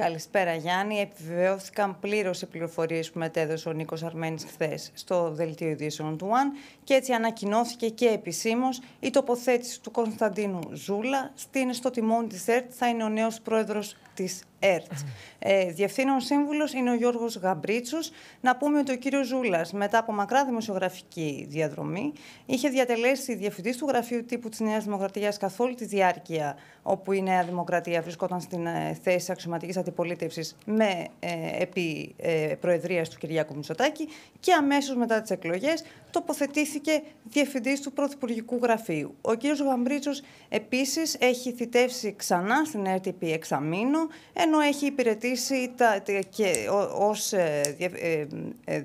Καλησπέρα Γιάννη. Επιβεβαιώθηκαν πλήρως οι πληροφορίες που μετέδωσε ο Νίκος Αρμένης χθες στο δελτίο ειδήσεων του ΟΑΝ και έτσι ανακοινώθηκε και επισήμως η τοποθέτηση του Κωνσταντίνου Ζούλα στην στο της ΕΡΤ θα είναι ο νέος πρόεδρος της ΕΡΤ. Ε, Διευθύνων σύμβουλος είναι ο Γιώργος Γαμπρίτσος. Να πούμε ότι ο κύριος Ζούλας, μετά από μακρά δημοσιογραφική διαδρομή, είχε διατελέσει διευθυντής του γραφείου τύπου της Νέας Δημοκρατίας καθ' όλη τη διάρκεια όπου η Νέα Δημοκρατία βρισκόταν στην ε, θέση αξιωματικής αντιπολίτευσης με ε, επί ε, προεδρίας του Κυριάκου Μητσοτάκη και αμέσως μετά τις εκλογές τοποθετήθηκε διευθυντής του Πρωθυπουργικού Γραφείου. Ο κύριος Γαμπρίτσος επίσης έχει θητεύσει ξανά στην RTP εξαμήνου, ενώ έχει υπηρετήσει τα, ως ε,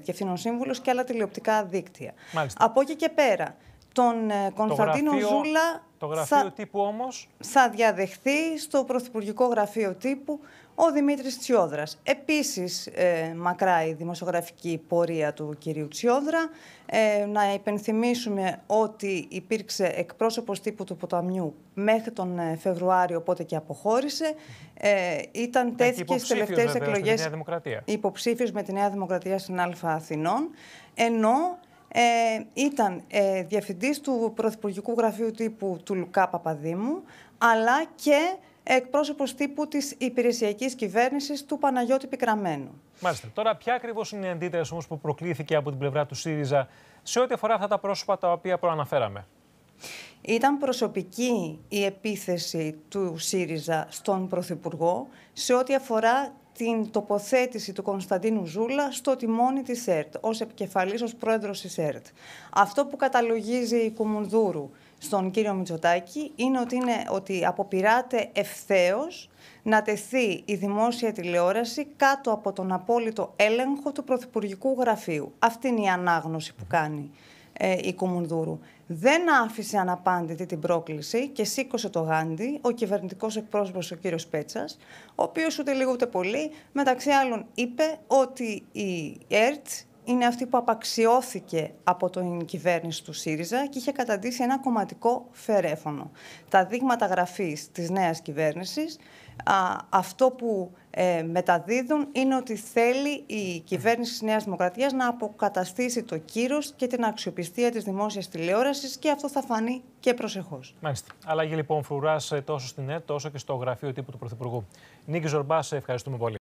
διευθύνων ε, ε, σύμβουλος και άλλα τηλεοπτικά δίκτυα. Από εκεί και πέρα, τον ε, Κωνσταντίνο Ζούλα το θα, όμως... θα διαδεχθεί στο Πρωθυπουργικό Γραφείο Τύπου ο Δημήτρης Τσιόδρας. Επίσης, ε, μακρά η δημοσιογραφική πορεία του κυρίου Τσιόδρα. Ε, να υπενθυμίσουμε ότι υπήρξε εκπρόσωπος τύπου του ποταμιού μέχρι τον Φεβρουάριο, οπότε και αποχώρησε. ήταν τέτοιε στις τελευταίε εκλογέ. υποψήφιος με τη Νέα Δημοκρατία στην Αλφά Αθηνών. Ενώ ε, ήταν ε, του Πρωθυπουργικού Γραφείου Τύπου του Λουκά Παπαδήμου, αλλά και εκπρόσωπος τύπου της υπηρεσιακής κυβέρνησης του Παναγιώτη Πικραμένου. Μάλιστα. Τώρα, ποια ακριβώς είναι η αντίδραση όμως που προκλήθηκε από την πλευρά του ΣΥΡΙΖΑ σε ό,τι αφορά αυτά τα πρόσωπα τα οποία προαναφέραμε. Ήταν προσωπική η επίθεση του ΣΥΡΙΖΑ στον Πρωθυπουργό σε ό,τι αφορά την τοποθέτηση του Κωνσταντίνου Ζούλα στο τιμόνι της ΕΡΤ, ως επικεφαλής, ως πρόεδρος της ΕΡΤ. Αυτό που καταλογίζει η Κουμουνδούρου στον κύριο Μητσοτάκη είναι ότι, είναι ότι αποπειράται ευθέως να τεθεί η δημόσια τηλεόραση κάτω από τον απόλυτο έλεγχο του Πρωθυπουργικού Γραφείου. Αυτή είναι η ανάγνωση που κάνει ε, η Κουμουνδούρου. Δεν άφησε αναπάντητη την πρόκληση και σήκωσε το γάντι ο κυβερνητικός εκπρόσωπος, ο κύριος Πέτσας, ο οποίος ούτε λίγο ούτε πολύ, μεταξύ άλλων, είπε ότι η ΕΡΤ είναι αυτή που απαξιώθηκε από την κυβέρνηση του ΣΥΡΙΖΑ και είχε καταντήσει ένα κομματικό φερέφωνο. Τα δείγματα γραφής της νέας κυβέρνησης, α, αυτό που ε, μεταδίδουν είναι ότι θέλει η κυβέρνηση της Νέας Δημοκρατίας να αποκαταστήσει το κύρος και την αξιοπιστία της δημόσιας τηλεόρασης και αυτό θα φανεί και προσεχώς. Μάλιστα. Αλλαγή λοιπόν φρουράς ε, τόσο στην ΕΤ τόσο και στο γραφείο τύπου του Πρωθυπουργού. Νίκη Ζορμπάς, ευχαριστούμε πολύ.